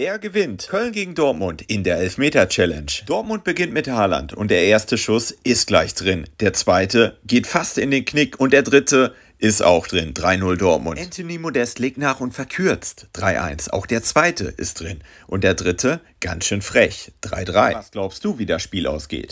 Wer gewinnt? Köln gegen Dortmund in der Elfmeter-Challenge. Dortmund beginnt mit Haaland und der erste Schuss ist gleich drin. Der zweite geht fast in den Knick und der dritte ist auch drin. 3-0 Dortmund. Anthony Modest legt nach und verkürzt. 3-1. Auch der zweite ist drin. Und der dritte ganz schön frech. 3-3. Was glaubst du, wie das Spiel ausgeht?